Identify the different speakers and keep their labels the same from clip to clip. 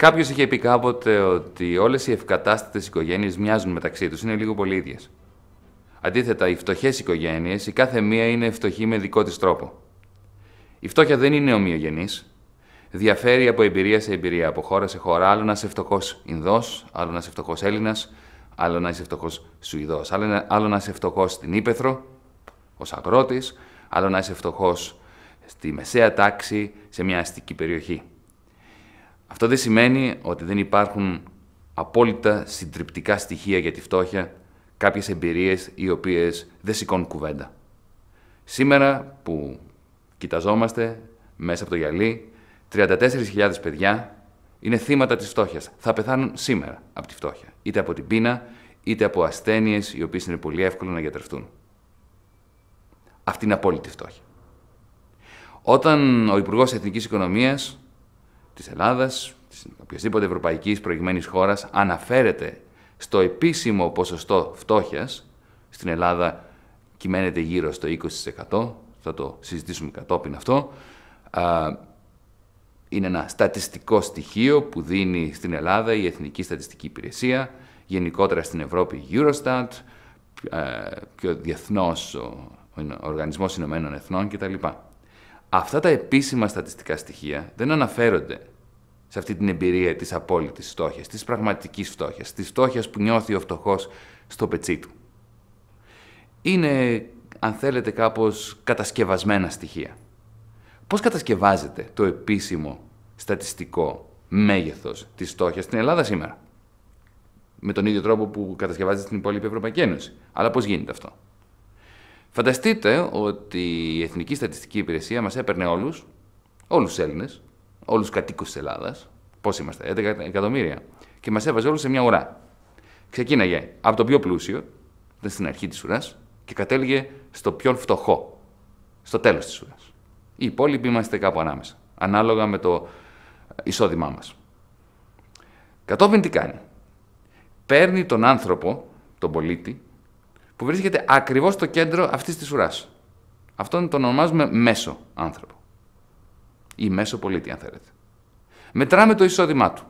Speaker 1: Κάποιος είχε πει κάποτε ότι όλες οι ευκατάστατες οικογένειες μοιάζουν μεταξύ τους, είναι λίγο πολύ ίδιες. Αντίθετα, οι φτωχές οικογένειες, η κάθε μία είναι φτωχή με δικό της τρόπο. Η φτώχεια δεν είναι ομοιογενής. Διαφέρει από εμπειρία σε εμπειρία, από χώρα σε χώρα. Άλλο να είσαι φτωχός Ινδός, άλλο να είσαι φτωχός Έλληνας, άλλο να είσαι φτωχός Σουηδός, άλλο να είσαι φτωχός στην Ήπεθρο, ως αγρότης, άλλο να είσαι φτωχός στη μεσαία τάξη, σε μια αστική περιοχή. Αυτό δεν σημαίνει ότι δεν υπάρχουν απόλυτα συντριπτικά στοιχεία για τη φτώχεια, κάποιες εμπειρίες οι οποίες δεν σηκώνουν κουβέντα. Σήμερα που κοιταζόμαστε μέσα από το γυαλί, 34.000 παιδιά είναι θύματα της φτώχειας. Θα πεθάνουν σήμερα από τη φτώχεια, είτε από την πείνα, είτε από ασθένειες οι οποίες είναι πολύ εύκολο να γιατρευτούν. Αυτή είναι απόλυτη φτώχεια. Όταν ο Υπουργός Εθνικής Οικονομίας της Ελλάδας, της οποιασδήποτε ευρωπαϊκής προηγμένης χώρας αναφέρεται στο επίσημο ποσοστό φτώχειας, στην Ελλάδα κυμαίνεται γύρω στο 20%, θα το συζητήσουμε κατόπιν αυτό, είναι ένα στατιστικό στοιχείο που δίνει στην Ελλάδα η Εθνική Στατιστική Υπηρεσία, γενικότερα στην Ευρώπη η Eurostat, ε, πιο διεθνώς ο Οργανισμός Ηνωμένων Εθνών κτλ. Αυτά τα επίσημα στατιστικά στοιχεία δεν αναφέρονται σε αυτή την εμπειρία της απόλυτης φτώχειας, της πραγματικής φτώχειας, της φτώχειας που νιώθει ο φτωχός στο πετσί του. Είναι, αν θέλετε, κάπως κατασκευασμένα στοιχεία. Πώς κατασκευάζεται το επίσημο στατιστικό μέγεθος της φτώχειας στην Ελλάδα σήμερα. Με τον ίδιο τρόπο που κατασκευάζεται στην υπόλοιπη Ευρωπαϊκή Ένωση. Αλλά πώς γίνεται αυτό. Φανταστείτε ότι η Εθνική Στατιστική Υπηρεσία μας έπαιρνε όλους, όλους τους Έλληνες, όλους τους κατοίκους της Ελλάδας, πώς είμαστε, 11 εκατομμύρια, και μας έβαζε όλους σε μια ουρά. Ξεκίναγε από το πιο πλούσιο, ήταν δηλαδή στην αρχή της ουράς, και κατέληγε στο πιο φτωχό, στο τέλος της ουράς. Οι υπόλοιποι είμαστε κάπου ανάμεσα, ανάλογα με το εισόδημά μας. Κατόπιν τι κάνει. Παίρνει τον άνθρωπο, τον πολίτη, που βρίσκεται ακριβώς στο κέντρο αυτής της ουράς. Αυτόν τον ονομάζουμε μέσο άνθρωπο. Ή μέσο πολίτη, αν θέλετε. Μετράμε το εισόδημά του.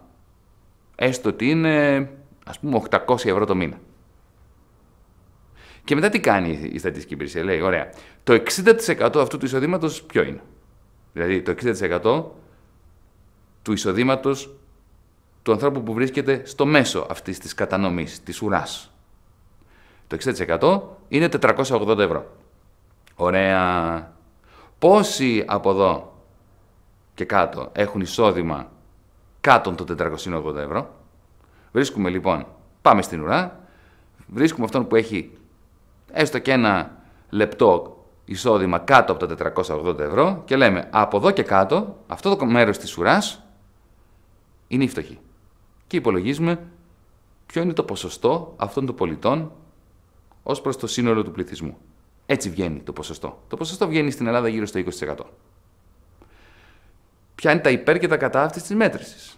Speaker 1: Έστω ότι είναι, ας πούμε, 800 ευρώ το μήνα. Και μετά τι κάνει η στατιστική υπηρεσία. Λέει, ωραία, το 60% αυτού του εισοδήματος ποιο είναι. Δηλαδή το 60% του εισοδήματος του ανθρώπου που βρίσκεται στο μέσο αυτής της κατανομής, της ουράς. Το 60% είναι 480 ευρώ. Ωραία. Πόσοι από εδώ και κάτω έχουν εισόδημα κάτω των 480 ευρώ. Βρίσκουμε λοιπόν, πάμε στην ουρά, βρίσκουμε αυτόν που έχει έστω και ένα λεπτό εισόδημα κάτω από τα 480 ευρώ και λέμε από εδώ και κάτω αυτό το μέρος της ουράς είναι η φτωχή. Και υπολογίζουμε ποιο είναι το ποσοστό αυτών των πολιτών ως προς το σύνολο του πληθυσμού. Έτσι βγαίνει το ποσοστό. Το ποσοστό βγαίνει στην Ελλάδα γύρω στο 20%. Ποια είναι τα υπέρ και τα κατά αυτής της μέτρησης.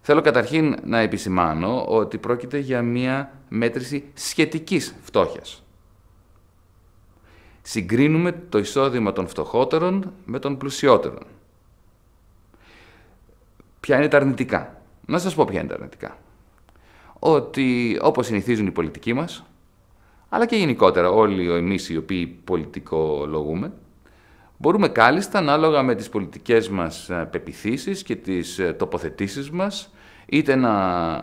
Speaker 1: Θέλω καταρχήν να επισημάνω ότι πρόκειται για μία μέτρηση σχετικής φτώχειας. Συγκρίνουμε το εισόδημα των φτωχότερων με των πλουσιότερων. Ποια είναι τα αρνητικά. Να σας πω ποια είναι τα αρνητικά. Ότι όπως συνηθίζουν οι πολιτικοί μας, αλλά και γενικότερα όλοι εμείς οι οποίοι πολιτικολογούμε, μπορούμε κάλλιστα ανάλογα με τις πολιτικές μας ε, πεπιθήσεις και τις ε, τοποθετήσεις μας, είτε να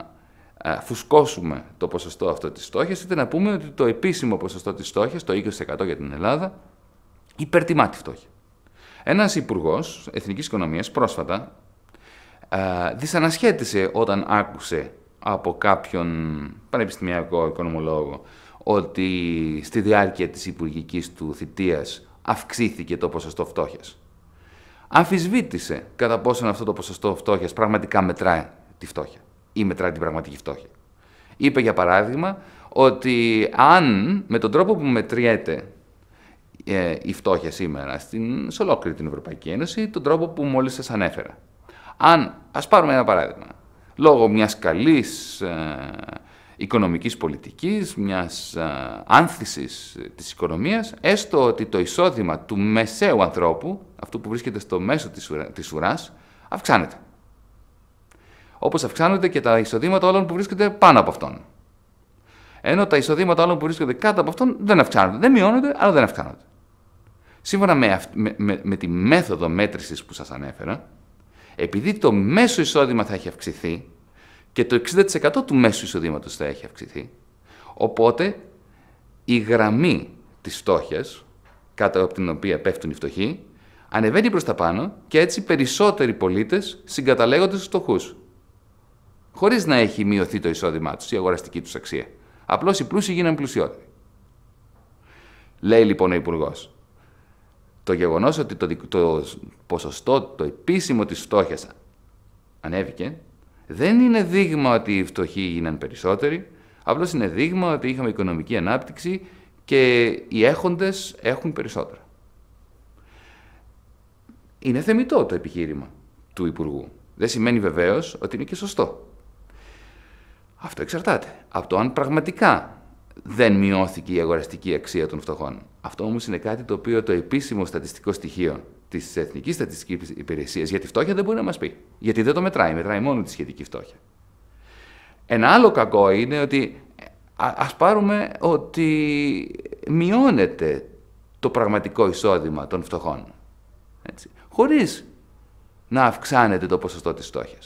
Speaker 1: ε, φουσκώσουμε το ποσοστό αυτό της στόχης, είτε να πούμε ότι το επίσημο ποσοστό της στόχης, το 20% για την Ελλάδα, υπερτιμά τη φτώχεια. Ένας υπουργός Εθνικής Οικονομίας πρόσφατα δυσανασχέτησε όταν άκουσε από κάποιον πανεπιστημιακό οικονομολόγο ότι στη διάρκεια της Υπουργικής του θητείας αυξήθηκε το ποσοστό φτώχειας. Αμφισβήτησε κατά πόσον αυτό το ποσοστό φτώχειας πραγματικά μετράει τη φτώχεια ή μετράει την πραγματική φτώχεια. Είπε για παράδειγμα ότι αν με τον τρόπο που μετριέται ε, η φτώχεια σήμερα στην, σε ολόκληρη την Ευρωπαϊκή Ένωση, τον τρόπο που μόλις σας ανέφερα. Αν, ας πάρουμε ένα παράδειγμα, λόγω μιας καλής ε, οικονομικής πολιτικής, μιας ε, άνθησης ε, της οικονομίας, έστω ότι το εισόδημα του μεσαίου ανθρώπου, αυτού που βρίσκεται στο μέσο της, ουρα, της ουράς, αυξάνεται. Όπως αυξάνονται και τα εισοδήματα όλων που βρίσκονται πάνω από αυτόν. Ενώ τα εισοδήματα όλων που βρίσκονται κάτω από αυτόν δεν αυξάνονται. Δεν μειώνονται, αλλά δεν αυξάνονται. Σύμφωνα με, με, με, με τη μέθοδο μέτρησης που σας ανέφερα, επειδή το μέσο εισόδημα θα έχει αυξηθεί και το 60% του μέσου εισοδήματος θα έχει αυξηθεί, οπότε η γραμμή της φτώχειας, κάτω από την οποία πέφτουν οι φτωχοί, ανεβαίνει προς τα πάνω και έτσι περισσότεροι πολίτες συγκαταλέγονται στους φτωχούς. Χωρίς να έχει μειωθεί το εισόδημά τους, η αγοραστική τους αξία. Απλώς οι πλούσιοι γίνανε πλουσιότεροι. Λέει λοιπόν ο Υπουργός, το γεγονός ότι το, το ποσοστό, το επίσημο της φτώχειας ανέβηκε, δεν είναι δείγμα ότι οι φτωχοί γίνανε περισσότεροι, απλώς είναι δείγμα ότι είχαμε οικονομική ανάπτυξη και οι έχοντες έχουν περισσότερα. Είναι θεμητό το επιχείρημα του Υπουργού. Δεν σημαίνει βεβαίως ότι είναι και σωστό. Αυτό εξαρτάται από το αν πραγματικά δεν μειώθηκε η αγοραστική αξία των φτωχών. Αυτό όμως είναι κάτι το οποίο το επίσημο στατιστικό στοιχείο της Εθνικής Στατιστικής Υπηρεσίας για τη φτώχεια δεν μπορεί να μας πει. Γιατί δεν το μετράει, μετράει μόνο τη σχετική φτώχεια. Ένα άλλο κακό είναι ότι ε, ας πάρουμε ότι μειώνεται το πραγματικό εισόδημα των φτωχών. Έτσι, χωρίς να αυξάνεται το ποσοστό της φτώχειας.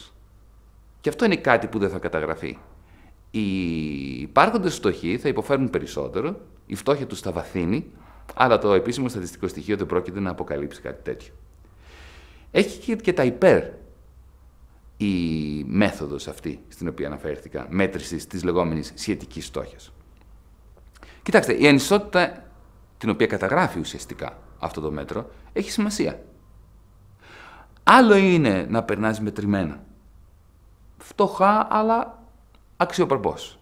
Speaker 1: Και αυτό είναι κάτι που δεν θα καταγραφεί υπάρχοντες φτωχοί θα υποφέρουν περισσότερο, η φτώχεια τους θα βαθύνει, αλλά το επίσημο στατιστικό στοιχείο δεν πρόκειται να αποκαλύψει κάτι τέτοιο. Έχει και τα υπέρ η μέθοδος αυτή στην οποία αναφέρθηκα, μέτρησης της λεγόμενης σχετικής φτώχειας. Κοιτάξτε, η ανισότητα την οποία καταγράφει ουσιαστικά αυτό το μέτρο, έχει σημασία. Άλλο είναι να περνάς μετρημένα. Φτωχά, αλλά αξιοπρεπώς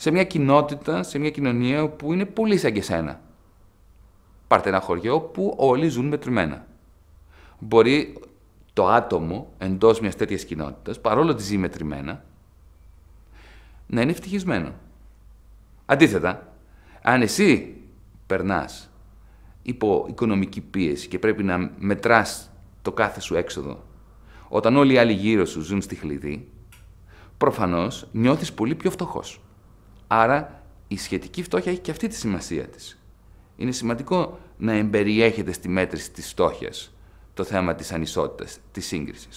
Speaker 1: σε μια κοινότητα, σε μια κοινωνία που είναι πολύ σαν και σένα. Πάρτε ένα χωριό που όλοι ζουν μετρημένα. Μπορεί το άτομο εντός μιας τέτοιας κοινότητας, παρόλο ότι ζει μετρημένα, να είναι ευτυχισμένο. Αντίθετα, αν εσύ περνάς υπό οικονομική πίεση και πρέπει να μετράς το κάθε σου έξοδο, όταν όλοι οι άλλοι γύρω σου ζουν στη χλειδί, προφανώς νιώθεις πολύ πιο φτωχός. Άρα η σχετική φτώχεια έχει και αυτή τη σημασία της. Είναι σημαντικό να εμπεριέχεται στη μέτρηση της φτώχειας το θέμα της ανισότητας, της σύγκρισης.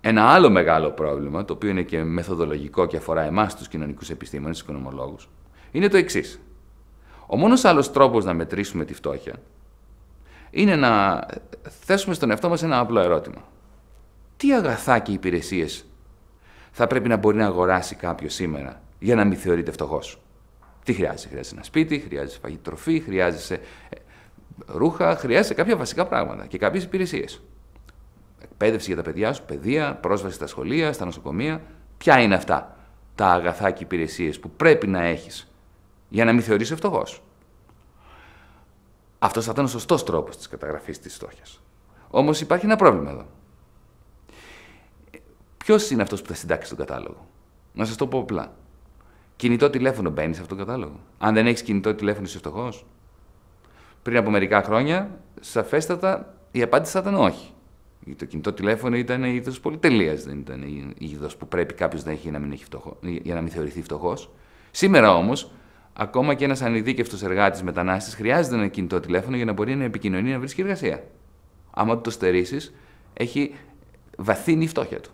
Speaker 1: Ένα άλλο μεγάλο πρόβλημα, το οποίο είναι και μεθοδολογικό και αφορά εμάς τους κοινωνικούς επιστήμονες τους οικονομολόγους, είναι το εξής. Ο μόνος άλλος τρόπος να μετρήσουμε τη φτώχεια είναι να θέσουμε στον εαυτό μας ένα απλό ερώτημα. Τι αγαθά και υπηρεσίες θα πρέπει να μπορεί να αγοράσει κάποιος σήμερα για να μην θεωρείται φτωχός. Τι χρειάζεσαι, χρειάζεσαι ένα σπίτι, χρειάζεσαι φαγητό, τροφή, χρειάζεσαι ε, ρούχα, χρειάζεσαι κάποια βασικά πράγματα και κάποιες υπηρεσίες. Εκπαίδευση για τα παιδιά σου, παιδεία, πρόσβαση στα σχολεία, στα νοσοκομεία. Ποια είναι αυτά τα αγαθά και υπηρεσίες που πρέπει να έχεις για να μην θεωρείσαι φτωχός. Αυτό θα ήταν ο σωστός τρόπος της καταγραφής της φτώχειας. Όμως υπάρχει ένα πρόβλημα εδώ. Ποιος είναι αυτός που θα συντάξει τον κατάλογο, Να σας το πω απλά. Κινητό τηλέφωνο μπαίνεις σε αυτόν τον κατάλογο. Αν δεν έχεις κινητό τηλέφωνο, είσαι φτωχός. Πριν από μερικά χρόνια, σαφέστατα η απάντηση ήταν όχι. Το κινητό τηλέφωνο ήταν η είδος πολυτελείας, δεν ήταν η είδος που πρέπει κάποιος να έχει για να μην, θεωρηθεί φτωχός. Σήμερα όμως, ακόμα και ένας ανειδίκευτος εργάτης μετανάστης χρειάζεται ένα κινητό τηλέφωνο για να μπορεί να επικοινωνεί να βρει εργασία. Άμα το στερήσεις, έχει βαθύνει η φτώχεια του.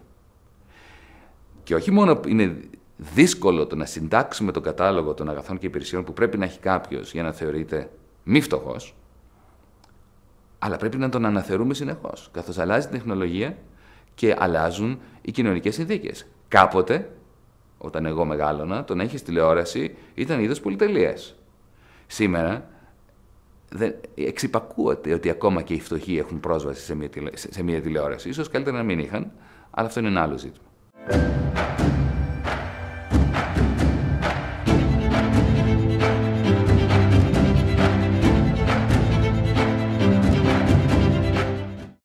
Speaker 1: Και όχι μόνο είναι δύσκολο το να συντάξουμε τον κατάλογο των αγαθών και υπηρεσιών που πρέπει να έχει κάποιος για να θεωρείται μη φτωχός, αλλά πρέπει να τον αναθερούμε συνεχώς. Καθώς αλλάζει η τεχνολογία και αλλάζουν οι κοινωνικές συνθήκες. Κάποτε, όταν εγώ μεγάλωνα, το να έχει τηλεόραση ήταν είδος πολυτελείας. Σήμερα δεν, εξυπακούεται ότι ακόμα και οι φτωχοί έχουν πρόσβαση σε μια, σε μια τηλεόραση. Ίσως καλύτερα να μην είχαν, αλλά αυτό είναι ένα άλλο ζήτημα.